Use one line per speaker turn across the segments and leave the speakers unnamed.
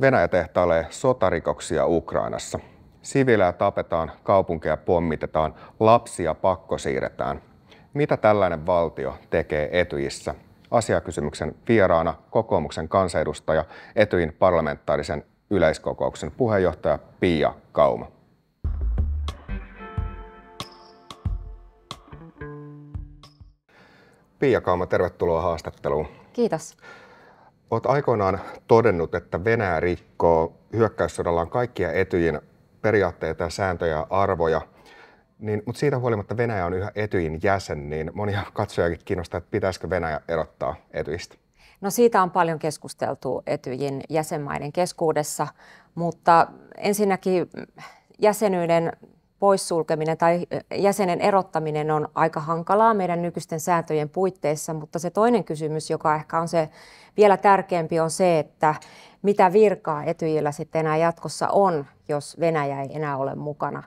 Venäjä tehtailee sotarikoksia Ukrainassa. Siviilejä tapetaan, kaupunkeja pommitetaan, lapsia pakkosiirretään. Mitä tällainen valtio tekee Etyjissä? Asiakysymyksen vieraana kokoomuksen kansanedustaja Etyin parlamentaarisen yleiskokouksen puheenjohtaja Pia Kauma. Pia Kauma, tervetuloa haastatteluun. Kiitos. Olet aikoinaan todennut, että Venäjä rikkoo hyökkäyssodallaan kaikkia etyjin periaatteita sääntöjä ja arvoja. Niin, mutta siitä huolimatta Venäjä on yhä etyin jäsen, niin monia katsojakin kiinnostaa, että pitäisikö Venäjä erottaa etyistä.
No siitä on paljon keskusteltu etyjin jäsenmaiden keskuudessa, mutta ensinnäkin jäsenyyden poissulkeminen tai jäsenen erottaminen on aika hankalaa meidän nykyisten sääntöjen puitteissa, mutta se toinen kysymys, joka ehkä on se vielä tärkeämpi, on se, että mitä virkaa etyjillä sitten enää jatkossa on, jos Venäjä ei enää ole mukana.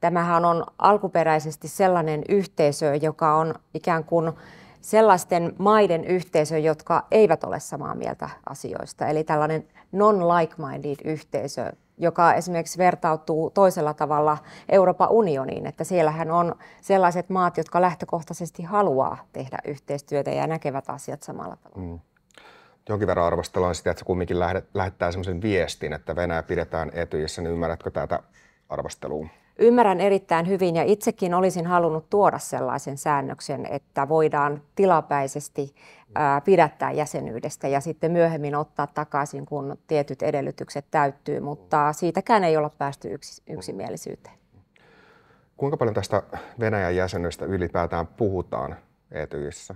Tämähän on alkuperäisesti sellainen yhteisö, joka on ikään kuin sellaisten maiden yhteisö, jotka eivät ole samaa mieltä asioista. Eli tällainen non-like-minded yhteisö, joka esimerkiksi vertautuu toisella tavalla Euroopan unioniin, että siellähän on sellaiset maat, jotka lähtökohtaisesti haluaa tehdä yhteistyötä ja näkevät asiat samalla
tavalla. Mm. Jonkin verran arvostellaan sitä, että se kumminkin lähettää sellaisen viestin, että Venäjä pidetään etyjissä, niin ymmärrätkö tätä arvostelua?
Ymmärrän erittäin hyvin ja itsekin olisin halunnut tuoda sellaisen säännöksen, että voidaan tilapäisesti pidättää jäsenyydestä ja sitten myöhemmin ottaa takaisin, kun tietyt edellytykset täyttyy, mutta siitäkään ei olla päästy yks, yksimielisyyteen.
Kuinka paljon tästä Venäjän jäsenyydestä ylipäätään puhutaan Etyjissä?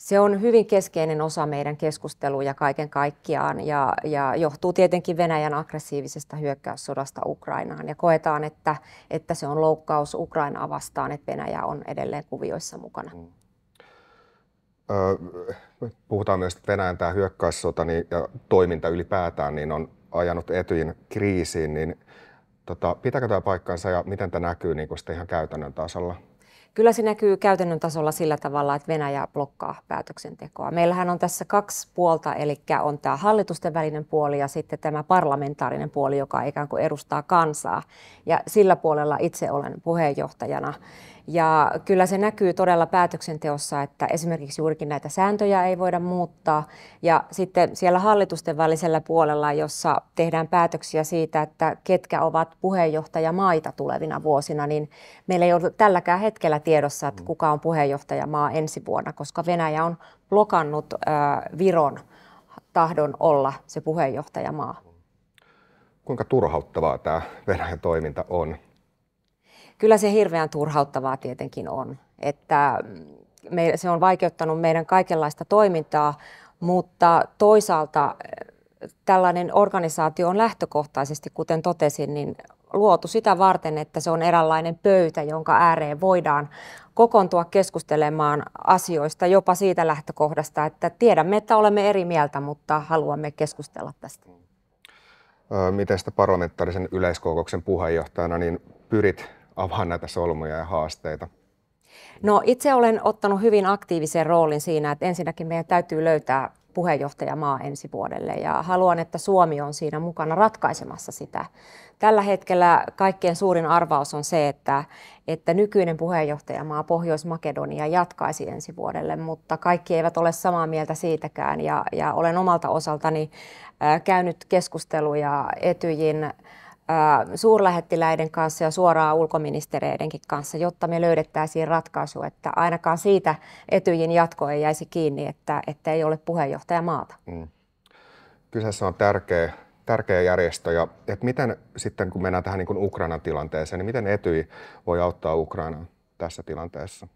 Se on hyvin keskeinen osa meidän keskusteluja kaiken kaikkiaan ja, ja johtuu tietenkin Venäjän aggressiivisesta hyökkäyssodasta Ukrainaan. Ja koetaan, että, että se on loukkaus Ukrainaa vastaan, että Venäjä on edelleen kuvioissa mukana. Mm.
Öö, puhutaan myös, että Venäjän tämä hyökkäyssota niin, ja toiminta ylipäätään niin on ajanut etyin kriisiin. Niin, tota, pitääkö tämä paikkansa ja miten tämä näkyy niin kun ihan käytännön tasolla?
Kyllä se näkyy käytännön tasolla sillä tavalla, että Venäjä blokkaa päätöksentekoa. Meillähän on tässä kaksi puolta, eli on tämä hallitusten välinen puoli ja sitten tämä parlamentaarinen puoli, joka ikään kuin edustaa kansaa. Ja sillä puolella itse olen puheenjohtajana. Ja kyllä se näkyy todella päätöksenteossa, että esimerkiksi juurikin näitä sääntöjä ei voida muuttaa. Ja sitten siellä hallitusten välisellä puolella, jossa tehdään päätöksiä siitä, että ketkä ovat puheenjohtajamaita tulevina vuosina, niin meillä ei ole tälläkään hetkellä tiedossa, että mm. kuka on puheenjohtajamaa ensi vuonna, koska Venäjä on blokannut äh, Viron tahdon olla se puheenjohtajamaa.
Kuinka turhauttavaa tämä Venäjän toiminta on?
kyllä se hirveän turhauttavaa tietenkin on. Että mm, me, se on vaikeuttanut meidän kaikenlaista toimintaa, mutta toisaalta eh, tällainen organisaatio on lähtökohtaisesti, kuten totesin, niin luotu sitä varten, että se on eräänlainen pöytä, jonka ääreen voidaan kokoontua keskustelemaan asioista jopa siitä lähtökohdasta, että tiedämme, että olemme eri mieltä, mutta haluamme keskustella tästä.
Miten sitä parlamentaarisen yleiskokouksen puheenjohtajana, niin pyrit avaa näitä solmuja ja haasteita?
No itse olen ottanut hyvin aktiivisen roolin siinä, että ensinnäkin meidän täytyy löytää puheenjohtajamaa ensi vuodelle ja haluan, että Suomi on siinä mukana ratkaisemassa sitä. Tällä hetkellä kaikkien suurin arvaus on se, että, että nykyinen puheenjohtajamaa Pohjois-Makedonia jatkaisi ensi vuodelle, mutta kaikki eivät ole samaa mieltä siitäkään ja, ja olen omalta osaltani käynyt keskusteluja Etyjin suurlähettiläiden kanssa ja suoraan ulkoministereidenkin kanssa, jotta me löydettäisiin ratkaisu, että ainakaan siitä etyjin jatko ei jäisi kiinni, että, että ei ole puheenjohtajamaata.
Mm. Kyseessä on tärkeä, tärkeä järjestö ja että miten sitten kun mennään tähän niin Ukrainan tilanteeseen, niin miten etyi voi auttaa Ukrainaa tässä tilanteessa?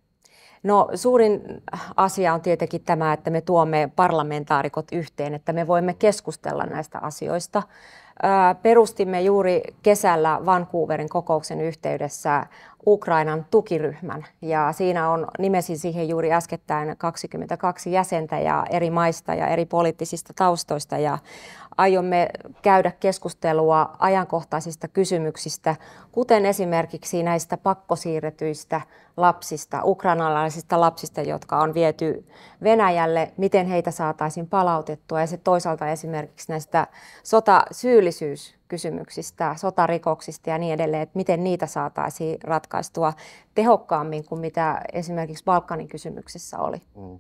No suurin asia on tietenkin tämä, että me tuomme parlamentaarikot yhteen, että me voimme keskustella näistä asioista perustimme juuri kesällä Vancouverin kokouksen yhteydessä Ukrainan tukiryhmän ja siinä on nimesi siihen juuri äskettäin 22 jäsentä ja eri maista ja eri poliittisista taustoista ja aiomme käydä keskustelua ajankohtaisista kysymyksistä, kuten esimerkiksi näistä pakkosiirretyistä lapsista, ukrainalaisista lapsista, jotka on viety Venäjälle, miten heitä saataisiin palautettua ja se toisaalta esimerkiksi näistä sotasyyllä syyllisyyskysymyksistä, sotarikoksista ja niin edelleen, että miten niitä saataisiin ratkaistua tehokkaammin kuin mitä esimerkiksi Balkanin kysymyksessä
oli. Mm.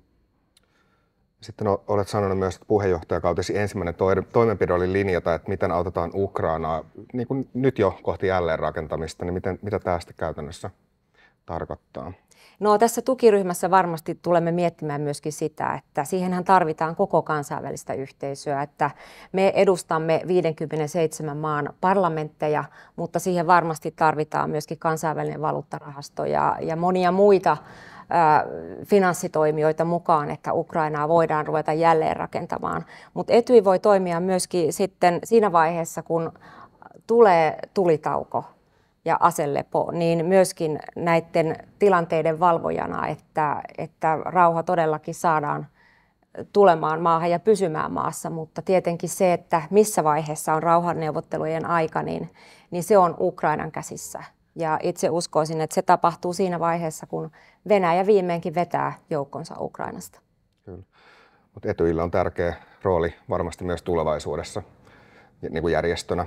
Sitten olet sanonut myös, että puheenjohtajakautesi ensimmäinen toimenpide oli linjata, että miten autetaan Ukrainaa niin kuin nyt jo kohti jälleenrakentamista, niin miten, mitä tästä käytännössä tarkoittaa?
No tässä tukiryhmässä varmasti tulemme miettimään myöskin sitä, että siihenhän tarvitaan koko kansainvälistä yhteisöä, että me edustamme 57 maan parlamentteja, mutta siihen varmasti tarvitaan myöskin kansainvälinen valuuttarahasto ja, ja monia muita finanssitoimijoita mukaan, että Ukrainaa voidaan ruveta jälleen rakentamaan. Mutta Etyi voi toimia myöskin sitten siinä vaiheessa, kun tulee tulitauko ja aselepo, niin myöskin näiden tilanteiden valvojana, että, että rauha todellakin saadaan tulemaan maahan ja pysymään maassa, mutta tietenkin se, että missä vaiheessa on rauhanneuvottelujen aika, niin, niin se on Ukrainan käsissä. Ja itse uskoisin, että se tapahtuu siinä vaiheessa, kun Venäjä viimeinkin vetää joukkonsa Ukrainasta.
Kyllä. Mutta etyillä on tärkeä rooli varmasti myös tulevaisuudessa niin kuin järjestönä.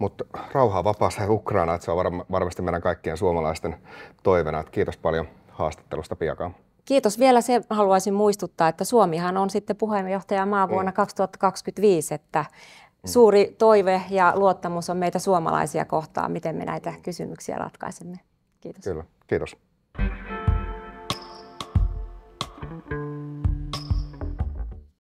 Mutta rauhaa vapaassa Ukraina, että se on varm- varmasti meidän kaikkien suomalaisten toivena. Että kiitos paljon haastattelusta Piakaan.
Kiitos. Vielä se haluaisin muistuttaa, että Suomihan on sitten maa mm. vuonna mm. 2025, että suuri toive ja luottamus on meitä suomalaisia kohtaan, miten me näitä kysymyksiä ratkaisemme.
Kiitos. Kyllä, kiitos.